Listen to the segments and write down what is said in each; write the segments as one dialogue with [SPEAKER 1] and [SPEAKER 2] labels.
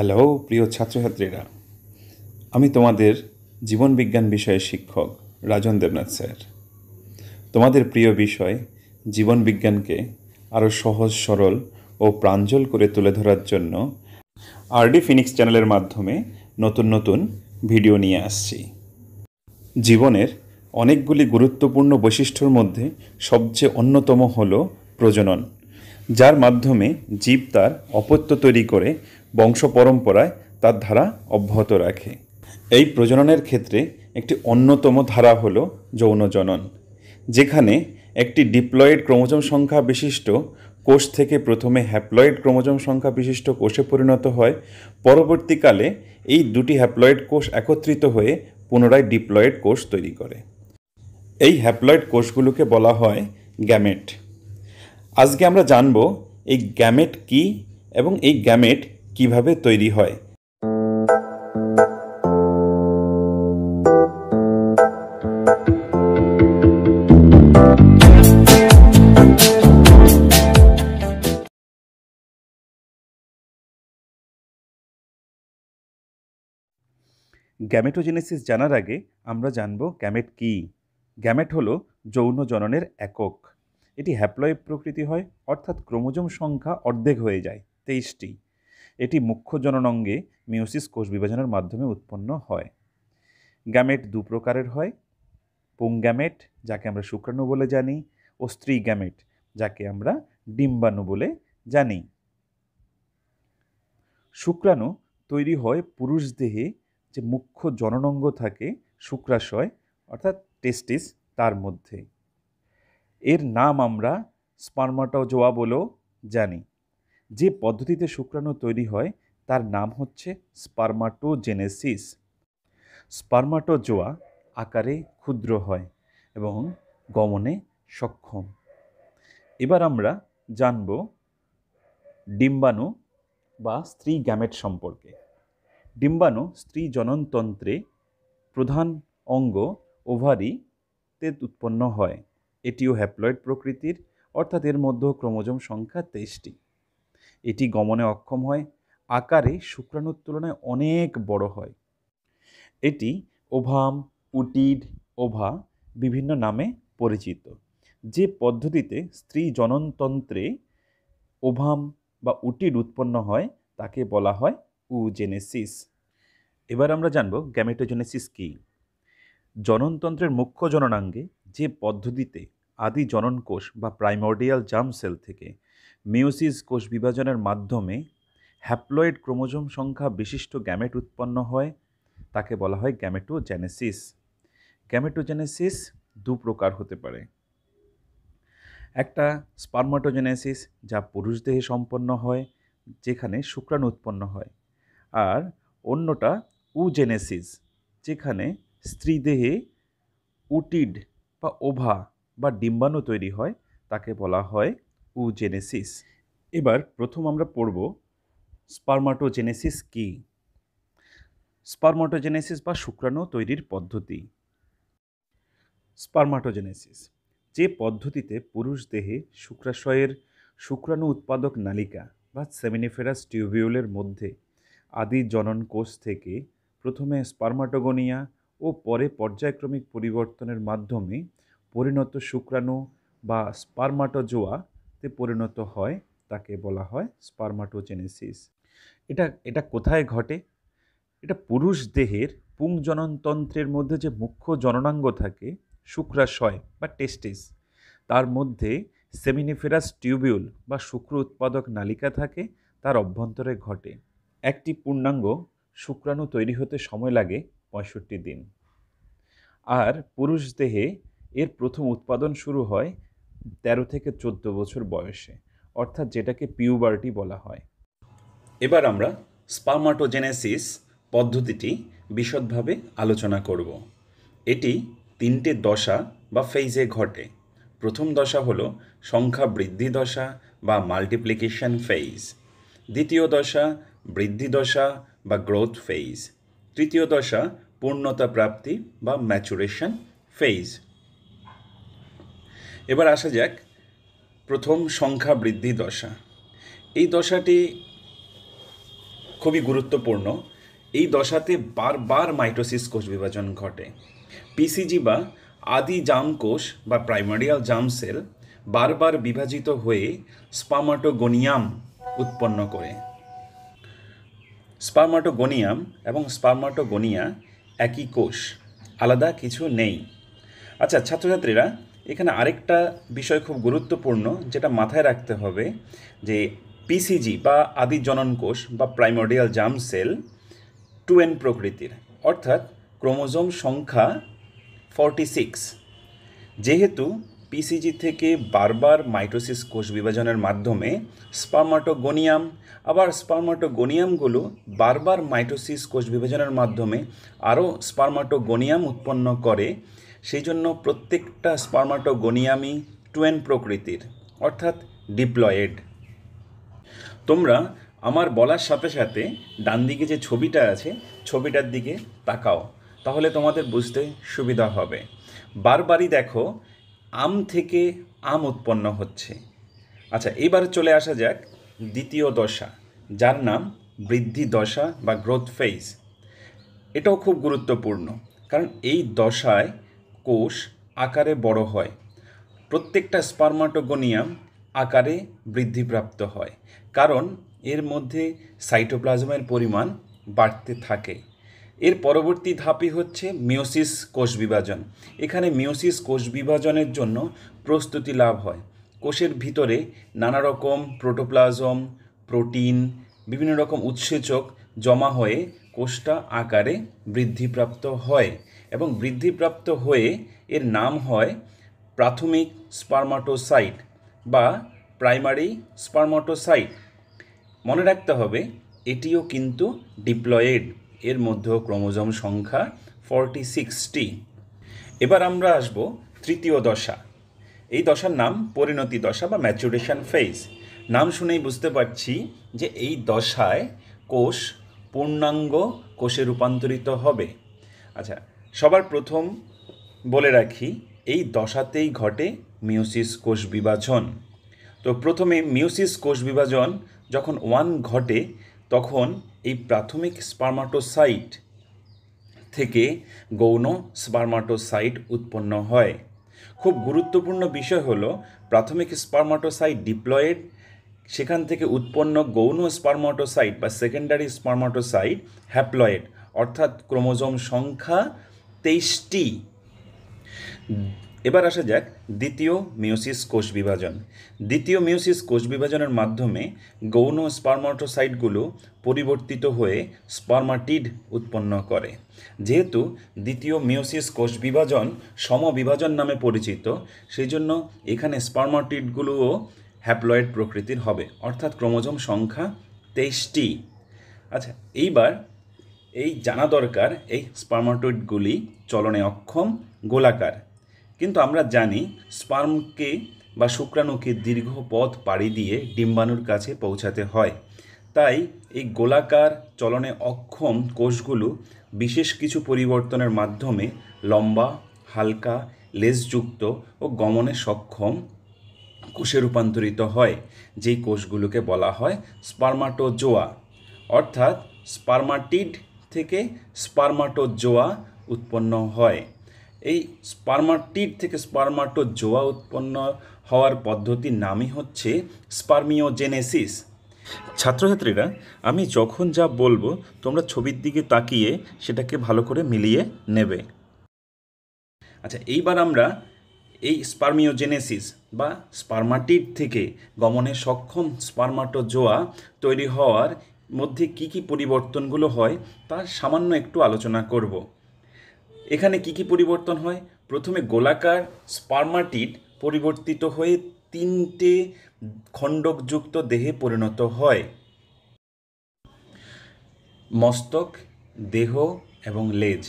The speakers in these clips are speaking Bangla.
[SPEAKER 1] হ্যালো প্রিয় ছাত্রছাত্রীরা আমি তোমাদের জীবনবিজ্ঞান বিষয়ের শিক্ষক রাজন দেবনাথ স্যার তোমাদের প্রিয় বিষয় জীবনবিজ্ঞানকে আরও সহজ সরল ও প্রাঞ্জল করে তুলে ধরার জন্য আরডি ফিনিক্স চ্যানেলের মাধ্যমে নতুন নতুন ভিডিও নিয়ে আসছি জীবনের অনেকগুলি গুরুত্বপূর্ণ বৈশিষ্ট্যর মধ্যে সবচেয়ে অন্যতম হল প্রজনন যার মাধ্যমে জীব তার অপত্য তৈরি করে বংশ পরম্পরায় তার ধারা অব্যাহত রাখে এই প্রজননের ক্ষেত্রে একটি অন্যতম ধারা হল যৌন জনন যেখানে একটি ডিপ্লয়েড ক্রোমোজোম সংখ্যা বিশিষ্ট কোষ থেকে প্রথমে হ্যাপ্লয়েড ক্রোমোজম সংখ্যা বিশিষ্ট কোষে পরিণত হয় পরবর্তীকালে এই দুটি হ্যাপ্লয়েড কোষ একত্রিত হয়ে পুনরায় ডিপ্লয়েড কোষ তৈরি করে এই হ্যাপ্লয়েড কোষগুলোকে বলা হয় গ্যামেট আজকে আমরা জানব এই গ্যামেট কি এবং এই গ্যামেট কিভাবে তৈরি হয় গ্যামেটোজেনেসিস জানার আগে আমরা জানব গ্যামেট কি গ্যামেট হলো যৌন জননের একক এটি হ্যাপ্লয়েড প্রকৃতি হয় অর্থাৎ ক্রোমোজোম সংখ্যা অর্ধেক হয়ে যায় তেইশটি এটি মুখ্য জননঙ্গে মিউসিস কোষ বিভাজনের মাধ্যমে উৎপন্ন হয় গ্যামেট দু প্রকারের হয় পুং গ্যামেট যাকে আমরা শুক্রাণু বলে জানি ও স্ত্রী গ্যামেট যাকে আমরা ডিম্বাণু বলে জানি শুক্রাণু তৈরি হয় পুরুষ দেহে যে মুখ্য জননঙ্গ থাকে শুক্রাশয় অর্থাৎ টেস্টিস তার মধ্যে এর নাম আমরা স্পার্মাটোজোয়া বলেও জানি যে পদ্ধতিতে শুক্রাণু তৈরি হয় তার নাম হচ্ছে স্পার্মাটোজেনেসিস স্পার্মাটোজোয়া আকারে ক্ষুদ্র হয় এবং গমনে সক্ষম এবার আমরা জানব ডিম্বাণু বা স্ত্রী গ্যামেট সম্পর্কে ডিম্বাণু স্ত্রী জননতন্ত্রে প্রধান অঙ্গ ওভারিতে উৎপন্ন হয় এটিও হ্যাপ্লয়েড প্রকৃতির অর্থাৎ এর মধ্যে ক্রোমোজোম সংখ্যা তেইশটি এটি গমনে অক্ষম হয় আকারে শুক্রাণুর তুলনায় অনেক বড় হয় এটি ওভাম উটিড ওভা বিভিন্ন নামে পরিচিত যে পদ্ধতিতে স্ত্রী জননতন্ত্রে ওভাম বা উটিড উৎপন্ন হয় তাকে বলা হয় উজেনেসিস এবার আমরা জানব গ্যামেটোজেনেসিস কী জননতন্ত্রের মুখ্য জননাঙ্গে যে পদ্ধতিতে আদি জননকোষ বা প্রাইমর্ডিয়াল জাম সেল থেকে মিউসিস কোষ বিভাজনের মাধ্যমে হ্যাপ্লয়েড ক্রোমোজোম সংখ্যা বিশিষ্ট গ্যামেট উৎপন্ন হয় তাকে বলা হয় গ্যামেটোজেনেসিস গ্যামেটোজেনেসিস দু প্রকার হতে পারে একটা স্পার্মাটোজেনেসিস যা পুরুষ দেহে সম্পন্ন হয় যেখানে শুক্রাণু উৎপন্ন হয় আর অন্যটা উজেনেসিস যেখানে স্ত্রী দেহে উটিড বা ওভা বা ডিম্বাণু তৈরি হয় তাকে বলা হয় জেনেসিস এবার প্রথম আমরা পড়ব স্পার্মাটোজেনেসিস কি স্পার্মাটোজেনেসিস বা শুক্রাণু তৈরির পদ্ধতি স্পার্মাটোজেনেসিস যে পদ্ধতিতে পুরুষ দেহে শুক্রাশয়ের শুক্রাণু উৎপাদক নালিকা বা সেমিনিফেরাস টিউবিউলের মধ্যে আদি জনন কোষ থেকে প্রথমে স্পার্মাটোগোনিয়া ও পরে পর্যায়ক্রমিক পরিবর্তনের মাধ্যমে পরিণত শুক্রাণু বা স্পার্মাটোজোয়া পরিণত হয় তাকে বলা হয় স্পার্মাটোজেনেসিস এটা এটা কোথায় ঘটে এটা পুরুষ দেহের জননতন্ত্রের মধ্যে যে মুখ্য জননাঙ্গ থাকে শুক্রাশয় বা টেস্টিস তার মধ্যে সেমিনিফেরাস টিউবিউল বা শুক্র উৎপাদক নালিকা থাকে তার অভ্যন্তরে ঘটে একটি পূর্ণাঙ্গ শুক্রাণু তৈরি হতে সময় লাগে পঁয়ষট্টি দিন আর পুরুষ দেহে এর প্রথম উৎপাদন শুরু হয় তেরো থেকে চোদ্দ বছর বয়সে অর্থাৎ যেটাকে পিউবার্টি বলা হয় এবার আমরা স্পার্মাটোজেনেসিস পদ্ধতিটি বিশদভাবে আলোচনা করব এটি তিনটে দশা বা ফেইজে ঘটে প্রথম দশা হলো সংখ্যা বৃদ্ধি দশা বা মাল্টিপ্লিকেশন ফেইজ দ্বিতীয় দশা বৃদ্ধি দশা বা গ্রোথ ফেইজ তৃতীয় দশা পূর্ণতা প্রাপ্তি বা ম্যাচুরেশন ফেইজ এবার আসা যাক প্রথম সংখ্যা বৃদ্ধি দশা এই দশাটি খুবই গুরুত্বপূর্ণ এই দশাতে বারবার মাইটোসিস কোষ বিভাজন ঘটে পিসিজি বা আদি জাম কোষ বা প্রাইমারিয়াল জাম সেল বারবার বিভাজিত হয়ে স্পামাটোগোনিয়াম উৎপন্ন করে স্পামাটোগোনিয়াম এবং স্পামাটোগোনিয়া একই কোষ আলাদা কিছু নেই আচ্ছা ছাত্রছাত্রীরা এখানে আরেকটা বিষয় খুব গুরুত্বপূর্ণ যেটা মাথায় রাখতে হবে যে পিসিজি বা আদি জনন কোষ বা primordial germ cell two N প্রকৃতির অর্থাৎ ক্রোমোজোম সংখ্যা ফর্টি সিক্স যেহেতু পিসিজি থেকে বারবার মাইটোসিস কোষ বিভাজনের মাধ্যমে স্পার্মাটোগোনিয়াম আবার স্পার্মাটোগোনিয়ামগুলো বারবার মাইটোসিস কোষ বিভাজনের মাধ্যমে আরও স্পার্মাটোগোনিয়াম উৎপন্ন করে সেই জন্য প্রত্যেকটা স্পার্মাটোগোনিয়ামি টুয়েন প্রকৃতির অর্থাৎ ডিপ্লয়েড তোমরা আমার বলার সাথে সাথে ডান দিকে যে ছবিটা আছে ছবিটার দিকে তাকাও তাহলে তোমাদের বুঝতে সুবিধা হবে বারবারই দেখো আম থেকে আম উৎপন্ন হচ্ছে আচ্ছা এবার চলে আসা যাক দ্বিতীয় দশা যার নাম বৃদ্ধি দশা বা গ্রোথ ফেজ এটাও খুব গুরুত্বপূর্ণ কারণ এই দশায় কোষ আকারে বড় হয় প্রত্যেকটা স্পার্মাটোগোনিয়াম আকারে বৃদ্ধিপ্রাপ্ত হয় কারণ এর মধ্যে সাইটোপ্লাজমের পরিমাণ বাড়তে থাকে এর পরবর্তী ধাপই হচ্ছে মিওসিস কোষ বিভাজন এখানে মিওসিস কোষ বিভাজনের জন্য প্রস্তুতি লাভ হয় কোষের ভিতরে নানা রকম প্রোটোপ্লাজম প্রোটিন বিভিন্ন রকম উৎসেচক জমা হয়ে কোষটা আকারে বৃদ্ধিপ্রাপ্ত হয় এবং বৃদ্ধিপ্রাপ্ত হয়ে এর নাম হয় প্রাথমিক স্পার্মাটোসাইট বা প্রাইমারি স্পার্মাটোসাইট মনে রাখতে হবে এটিও কিন্তু ডিপ্লয়েড এর মধ্যেও ক্রোমোজম সংখ্যা ফর্টি সিক্সটি এবার আমরা আসব তৃতীয় দশা এই দশার নাম পরিণতি দশা বা ম্যাচুরেশন ফেজ নাম শুনেই বুঝতে পারছি যে এই দশায় কোষ পূর্ণাঙ্গ কোষে রূপান্তরিত হবে আচ্ছা সবার প্রথম বলে রাখি এই দশাতেই ঘটে মিউসিস কোষ বিভাজন তো প্রথমে মিউসিস কোষ বিভাজন যখন ওয়ান ঘটে তখন এই প্রাথমিক স্পার্মাটোসাইট থেকে গৌণ স্পার্মাটোসাইট উৎপন্ন হয় খুব গুরুত্বপূর্ণ বিষয় হল প্রাথমিক স্পার্মাটোসাইট ডিপ্লয়েড সেখান থেকে উৎপন্ন গৌণ স্পার্মাটোসাইট বা সেকেন্ডারি স্পার্মাটোসাইট হ্যাপ্লয়েড অর্থাৎ ক্রোমোজোম সংখ্যা তেইশটি এবার আসা যাক দ্বিতীয় মিউসিস কোষ বিভাজন দ্বিতীয় মিউসিস কোষ বিভাজনের মাধ্যমে গৌণ স্পার্মাটোসাইটগুলো পরিবর্তিত হয়ে স্পার্মাটিড উৎপন্ন করে যেহেতু দ্বিতীয় মিউসিস কোষ বিভাজন সমবিভাজন নামে পরিচিত সেই জন্য এখানে স্পার্মাটিডগুলোও হ্যাপ্লয়েড প্রকৃতির হবে অর্থাৎ ক্রোমোজোম সংখ্যা তেইশটি আচ্ছা এইবার এই জানা দরকার এই স্পার্মাটোইডগুলি চলনে অক্ষম গোলাকার কিন্তু আমরা জানি স্পার্মকে বা শুক্রাণুকে দীর্ঘ পথ পাড়ি দিয়ে ডিম্বাণুর কাছে পৌঁছাতে হয় তাই এই গোলাকার চলনে অক্ষম কোষগুলো বিশেষ কিছু পরিবর্তনের মাধ্যমে লম্বা হালকা লেজযুক্ত ও গমনে সক্ষম কোষে রূপান্তরিত হয় যেই কোষগুলোকে বলা হয় স্পার্মাটোজোয়া অর্থাৎ স্পার্মাটিড থেকে স্পার্মাটোজোয়া উৎপন্ন হয় এই স্পার্মাটিড থেকে স্পার্মাটোজোয়া উৎপন্ন হওয়ার পদ্ধতির নামই হচ্ছে স্পার্মিওজেনেসিস ছাত্রছাত্রীরা আমি যখন যা বলবো তোমরা ছবির দিকে তাকিয়ে সেটাকে ভালো করে মিলিয়ে নেবে আচ্ছা এইবার আমরা এই স্পার্মিওজেনেসিস বা স্পার্মাটিড থেকে গমনে সক্ষম স্পার্মাটোজোয়া তৈরি হওয়ার মধ্যে কি কি পরিবর্তনগুলো হয় তার সামান্য একটু আলোচনা করব এখানে কি কি পরিবর্তন হয় প্রথমে গোলাকার স্পার্মাটিড পরিবর্তিত হয়ে তিনটে খণ্ডকযুক্ত দেহে পরিণত হয় মস্তক দেহ এবং লেজ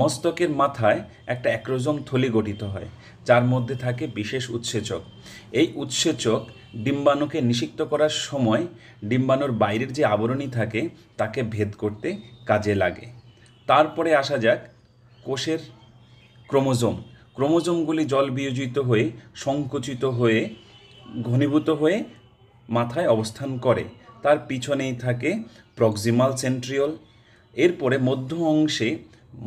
[SPEAKER 1] মস্তকের মাথায় একটা অ্যাক্রোজম থলি গঠিত হয় যার মধ্যে থাকে বিশেষ উৎসেচক এই উৎসেচক ডিম্বাণুকে নিষিক্ত করার সময় ডিম্বাণুর বাইরের যে আবরণী থাকে তাকে ভেদ করতে কাজে লাগে তারপরে আসা যাক কোষের ক্রোমোজোম ক্রোমোজোমগুলি জল বিয়োজিত হয়ে সংকুচিত হয়ে ঘনীভূত হয়ে মাথায় অবস্থান করে তার পিছনেই থাকে প্রক্সিমাল সেন্ট্রিওল এরপরে মধ্য অংশে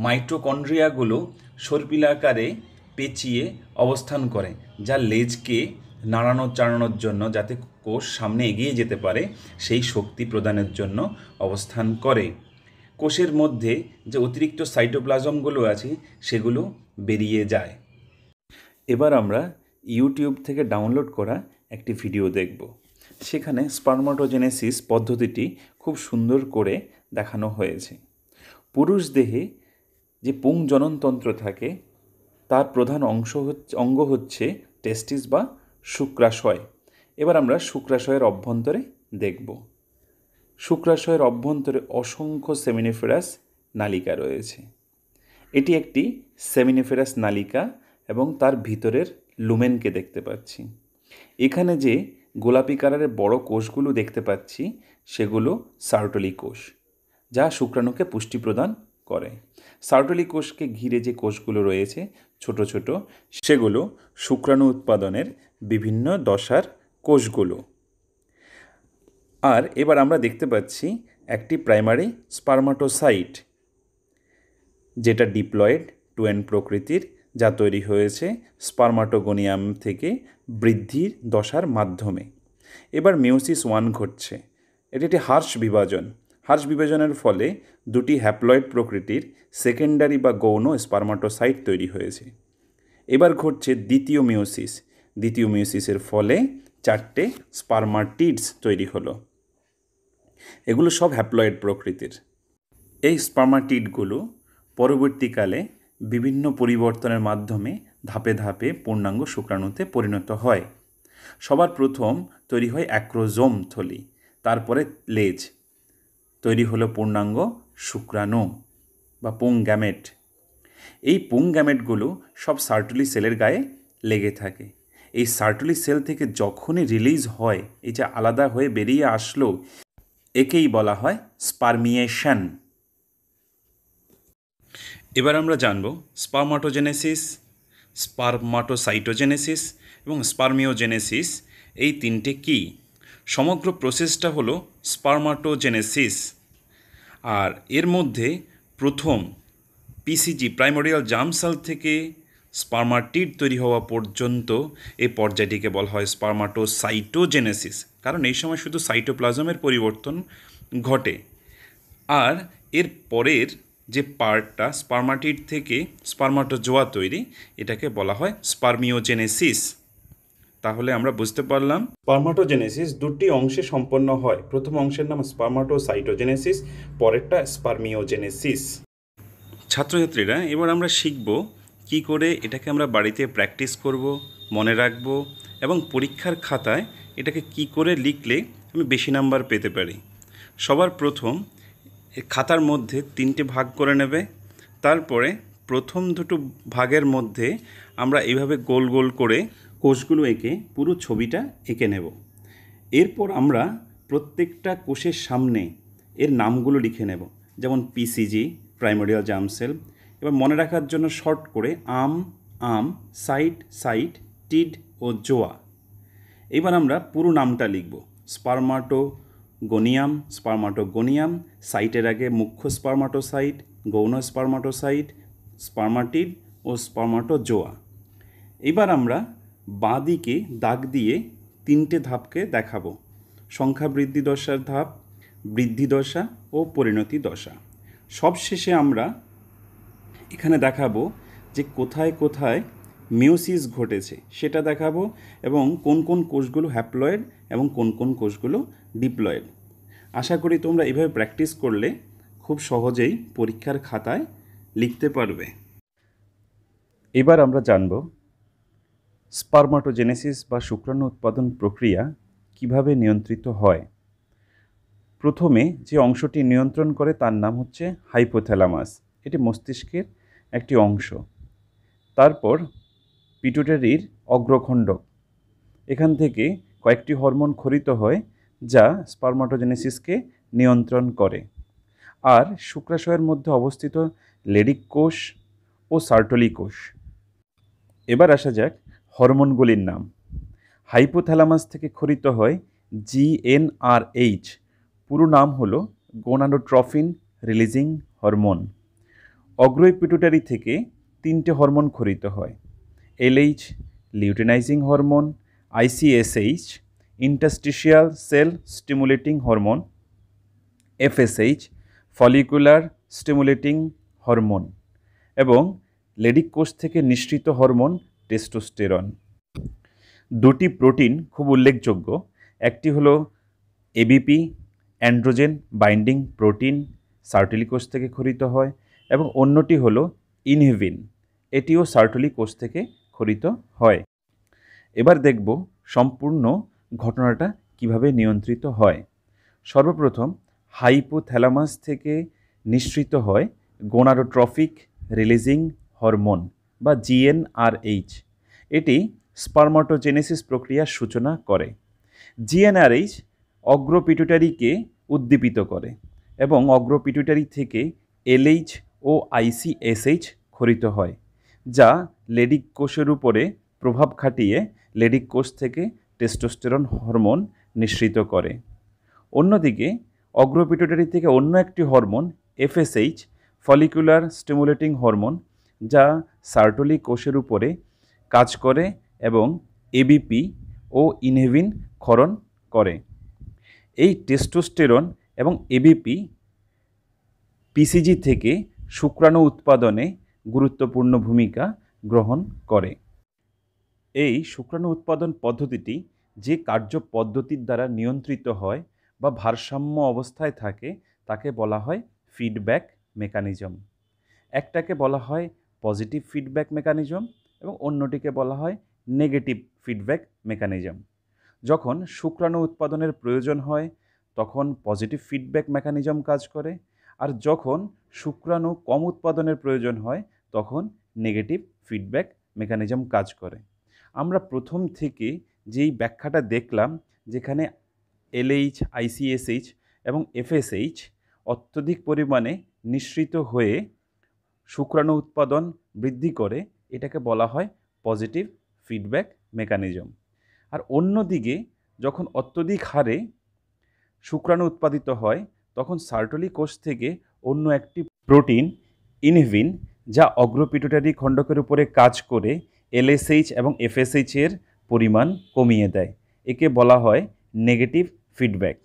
[SPEAKER 1] মাইটোকন্ড্রিয়াগুলো সর্পিলাকারে পেঁচিয়ে অবস্থান করে যা লেজকে নাড়ানো চাড়ানোর জন্য যাতে কোষ সামনে এগিয়ে যেতে পারে সেই শক্তি প্রদানের জন্য অবস্থান করে কোষের মধ্যে যে অতিরিক্ত সাইটোপ্লাজমগুলো আছে সেগুলো বেরিয়ে যায় এবার আমরা ইউটিউব থেকে ডাউনলোড করা একটি ভিডিও দেখব সেখানে স্পার্মাটোজেনেসিস পদ্ধতিটি খুব সুন্দর করে দেখানো হয়েছে পুরুষ দেহে যে পুং জননতন্ত্র থাকে তার প্রধান অংশ হচ্ছে অঙ্গ হচ্ছে টেস্টিস বা শুক্রাশয় এবার আমরা শুক্রাশয়ের অভ্যন্তরে দেখব শুক্রাশয়ের অভ্যন্তরে অসংখ্য সেমিনিফেরাস নালিকা রয়েছে এটি একটি সেমিনিফেরাস নালিকা এবং তার ভিতরের লুমেনকে দেখতে পাচ্ছি এখানে যে গোলাপি কালারের বড় কোষগুলো দেখতে পাচ্ছি সেগুলো সার্টলি কোষ যা শুক্রাণুকে পুষ্টি প্রদান করে সার্টলি কোষকে ঘিরে যে কোষগুলো রয়েছে ছোট ছোট সেগুলো শুক্রাণু উৎপাদনের বিভিন্ন দশার কোষগুলো আর এবার আমরা দেখতে পাচ্ছি একটি প্রাইমারি স্পার্মাটোসাইট যেটা ডিপ্লয়েড টু এন প্রকৃতির যা তৈরি হয়েছে স্পার্মাটোগোনিয়াম থেকে বৃদ্ধির দশার মাধ্যমে এবার মিউসিস ওয়ান ঘটছে এটি একটি হার্স বিভাজন হার্স বিভাজনের ফলে দুটি হ্যাপ্লয়েড প্রকৃতির সেকেন্ডারি বা গৌণ স্পার্মাটোসাইট তৈরি হয়েছে এবার ঘটছে দ্বিতীয় মিউসিস দ্বিতীয় মিউসিসের ফলে চারটে স্পার্মাটিডস তৈরি হলো এগুলো সব হ্যাপ্লয়েড প্রকৃতির এই স্পার্মাটিডগুলো পরবর্তীকালে বিভিন্ন পরিবর্তনের মাধ্যমে ধাপে ধাপে পূর্ণাঙ্গ শুক্রাণুতে পরিণত হয় সবার প্রথম তৈরি হয় অ্যাক্রোজোম থলি তারপরে লেজ তৈরি হলো পূর্ণাঙ্গ শুক্রাণু বা পুং গ্যামেট এই পুং গ্যামেটগুলো সব সার্টুলি সেলের গায়ে লেগে থাকে এই সার্টলি সেল থেকে যখনই রিলিজ হয় এই যে আলাদা হয়ে বেরিয়ে আসলো একেই বলা হয় স্পার্মিয়েশন এবার আমরা জানব স্পার্মাটোজেনেসিস স্পার্মাটোসাইটোজেনেসিস এবং স্পার্মিওজেনেসিস এই তিনটে কি সমগ্র প্রসেসটা হলো স্পার্মাটোজেনেসিস আর এর মধ্যে প্রথম পিসিজি প্রাইমোরিয়াল জামসাল থেকে স্পার্মাটিড তৈরি হওয়া পর্যন্ত এই পর্যায়টিকে বলা হয় স্পার্মাটোসাইটোজেনেসিস কারণ এই সময় শুধু সাইটোপ্লাজমের পরিবর্তন ঘটে আর এর পরের যে পার্টটা স্পার্মাটিড থেকে স্পার্মাটোজোয়া তৈরি এটাকে বলা হয় স্পার্মিওজেনেসিস তাহলে আমরা বুঝতে পারলাম স্পার্মাটোজেনেসিস দুটি অংশে সম্পন্ন হয় প্রথম অংশের নাম স্পার্মাটোসাইটোজেনেসিস পরেরটা স্পার্মিওজেনেসিস ছাত্রছাত্রীরা এবার আমরা শিখব কি করে এটাকে আমরা বাড়িতে প্র্যাকটিস করব মনে রাখব এবং পরীক্ষার খাতায় এটাকে কি করে লিখলে আমি বেশি নাম্বার পেতে পারি সবার প্রথম খাতার মধ্যে তিনটে ভাগ করে নেবে তারপরে প্রথম দুটো ভাগের মধ্যে আমরা এইভাবে গোল গোল করে কোষগুলো এঁকে পুরো ছবিটা এঁকে নেব এরপর আমরা প্রত্যেকটা কোষের সামনে এর নামগুলো লিখে নেব যেমন পিসিজি প্রাইমোরিয়াল জাম এবার মনে রাখার জন্য শর্ট করে আম আম সাইট সাইট টিড ও জোয়া এবার আমরা পুরো নামটা লিখব স্পারমাটো গনিয়াম স্পার্মাটোগোনিয়াম সাইটের আগে মুখ্য স্পার্মাটোসাইট গৌণ স্পার্মাটোসাইট স্পার্মাটিড ও স্পার্মাটোজোয়া এবার আমরা বাঁদিকে দাগ দিয়ে তিনটে ধাপকে দেখাবো সংখ্যা বৃদ্ধি দশার ধাপ বৃদ্ধি দশা ও পরিণতি দশা সবশেষে আমরা এখানে দেখাবো যে কোথায় কোথায় মিউসিস ঘটেছে সেটা দেখাবো এবং কোন কোন কোষগুলো হ্যাপ্লয়েড এবং কোন কোন কোষগুলো ডিপ্লয়েড আশা করি তোমরা এভাবে প্র্যাকটিস করলে খুব সহজেই পরীক্ষার খাতায় লিখতে পারবে এবার আমরা জানব স্পার্মাটোজেনেসিস বা শুক্রাণু উৎপাদন প্রক্রিয়া কিভাবে নিয়ন্ত্রিত হয় প্রথমে যে অংশটি নিয়ন্ত্রণ করে তার নাম হচ্ছে হাইপোথ্যালামাস এটি মস্তিষ্কের একটি অংশ তারপর পিটুটারির অগ্রখণ্ড এখান থেকে কয়েকটি হরমোন খরিত হয় যা স্পার্মাটোজেনেসিসকে নিয়ন্ত্রণ করে আর শুক্রাশয়ের মধ্যে অবস্থিত লেডিক কোষ ও সার্টলি কোষ এবার আসা যাক হরমোনগুলির নাম হাইপোথ্যালামাস থেকে খরিত হয় জিএনআরএইচ পুরো নাম হলো গোনাডোট্রফিন রিলিজিং হরমোন অগ্রই পিটুটারি থেকে তিনটে হরমোন খরিত হয় LH luteinising hormone ICSH interstitial cell stimulating hormone FSH follicular stimulating hormone এবং লেডিক কোষ থেকে নিঃসৃত হরমোন টেস্টোস্টেরন দুটি প্রোটিন খুব উল্লেখযোগ্য একটি হলো এবিপি অ্যান্ড্রোজেন বাইন্ডিং প্রোটিন সার্টিলিকোষ থেকে খরিত হয় এবং অন্যটি হল ইনহিভিন এটিও সার্টলি কোষ থেকে খরিত হয় এবার দেখব সম্পূর্ণ ঘটনাটা কিভাবে নিয়ন্ত্রিত হয় সর্বপ্রথম হাইপোথ্যালামাস থেকে নিঃসৃত হয় গোনারোট্রফিক রিলিজিং হরমোন বা জিএনআরএইচ এটি স্পার্মাটোজেনেসিস প্রক্রিয়ার সূচনা করে জিএনআরএইচ অগ্রপিটুটারিকে উদ্দীপিত করে এবং অগ্রপিটুটারি থেকে এলএইচ ও আইসিএসএইচ ক্ষরিত হয় যা লেডিক কোষের উপরে প্রভাব খাটিয়ে লেডিক কোষ থেকে টেস্টোস্টেরন হরমোন নিঃসৃত করে অন্যদিকে অগ্রপিটোটারি থেকে অন্য একটি hormone FSH follicular stimulating hormone যা সার্টলি কোষের উপরে কাজ করে এবং এবিপি ও ইনহেভিন ক্ষরণ করে এই টেস্টোস্টেরন এবং এবিপি পিসিজি থেকে শুক্রাণু উৎপাদনে গুরুত্বপূর্ণ ভূমিকা গ্রহণ করে এই শুক্রাণু উৎপাদন পদ্ধতিটি যে কার্য পদ্ধতির দ্বারা নিয়ন্ত্রিত হয় বা ভারসাম্য অবস্থায় থাকে তাকে বলা হয় ফিডব্যাক মেকানিজম একটাকে বলা হয় পজিটিভ ফিডব্যাক মেকানিজম এবং অন্যটিকে বলা হয় নেগেটিভ ফিডব্যাক মেকানিজম যখন শুক্রাণু উৎপাদনের প্রয়োজন হয় তখন পজিটিভ ফিডব্যাক মেকানিজম কাজ করে আর যখন শুক্রাণু কম উৎপাদনের প্রয়োজন হয় তখন নেগেটিভ ফিডব্যাক মেকানিজম কাজ করে আমরা প্রথম থেকে যেই ব্যাখ্যাটা দেখলাম যেখানে এলএইচ আইসিএসএইচ এবং এফএসএইচ অত্যধিক পরিমাণে নিঃসৃত হয়ে শুক্রাণু উৎপাদন বৃদ্ধি করে এটাকে বলা হয় পজিটিভ ফিডব্যাক মেকানিজম আর অন্যদিকে যখন অত্যধিক হারে শুক্রাণু উৎপাদিত হয় তখন সার্টলি কোষ থেকে অন্য একটি প্রোটিন ইনহিভিন যা অগ্রপিটোটারি খণ্ডকের উপরে কাজ করে এলএসএইচ এবং এফএসএইচ এর পরিমাণ কমিয়ে দেয় একে বলা হয় নেগেটিভ ফিডব্যাক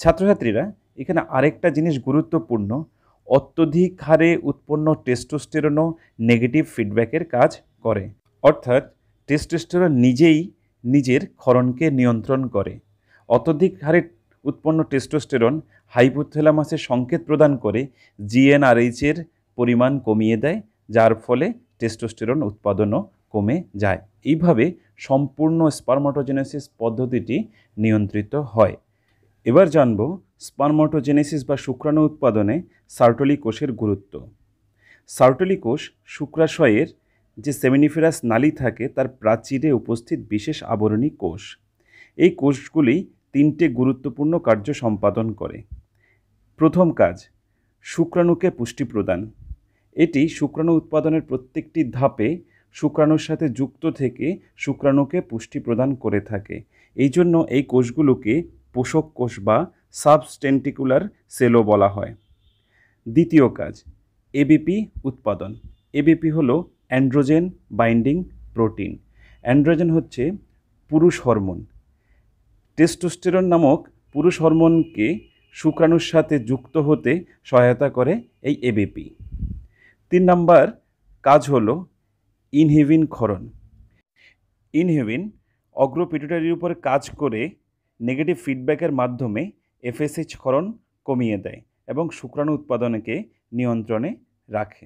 [SPEAKER 1] ছাত্রছাত্রীরা এখানে আরেকটা জিনিস গুরুত্বপূর্ণ অত্যধিক হারে উৎপন্ন টেস্টোস্টেরনও নেগেটিভ ফিডব্যাকের কাজ করে অর্থাৎ টেস্টোস্টেরন নিজেই নিজের ক্ষরণকে নিয়ন্ত্রণ করে অত্যধিক হারে উৎপন্ন টেস্টোস্টেরন হাইপোথেলামাসে সংকেত প্রদান করে জিএনআরএইচের পরিমাণ কমিয়ে দেয় যার ফলে টেস্টোস্টেরন উৎপাদনও কমে যায় এইভাবে সম্পূর্ণ স্পার্মাটোজেনেসিস পদ্ধতিটি নিয়ন্ত্রিত হয় এবার জানব স্পার্মাটোজেনেসিস বা শুক্রাণু উৎপাদনে সার্টলি কোষের গুরুত্ব সার্টলি কোষ শুক্রাশয়ের যে সেমিনিফেরাস নালী থাকে তার প্রাচীরে উপস্থিত বিশেষ আবরণী কোষ এই কোষগুলি তিনটে গুরুত্বপূর্ণ কার্য সম্পাদন করে প্রথম কাজ শুক্রাণুকে পুষ্টি প্রদান এটি শুক্রাণু উৎপাদনের প্রত্যেকটি ধাপে শুক্রাণুর সাথে যুক্ত থেকে শুক্রাণুকে পুষ্টি প্রদান করে থাকে এই জন্য এই কোষগুলোকে পোষক কোষ বা সাবস্টেন্টিকুলার সেলও বলা হয় দ্বিতীয় কাজ এবিপি উৎপাদন এবিপি হলো অ্যান্ড্রোজেন বাইন্ডিং প্রোটিন অ্যান্ড্রোজেন হচ্ছে পুরুষ হরমোন টেস্টোস্টেরন নামক পুরুষ হরমোনকে শুক্রাণুর সাথে যুক্ত হতে সহায়তা করে এই এবিপি তিন নাম্বার কাজ হল ইনহিবিন ক্ষরণ ইনহিবিন অগ্রপিটুটারির উপর কাজ করে নেগেটিভ ফিডব্যাকের মাধ্যমে এফএসএইচ ক্ষরণ কমিয়ে দেয় এবং শুক্রাণু উৎপাদনকে নিয়ন্ত্রণে রাখে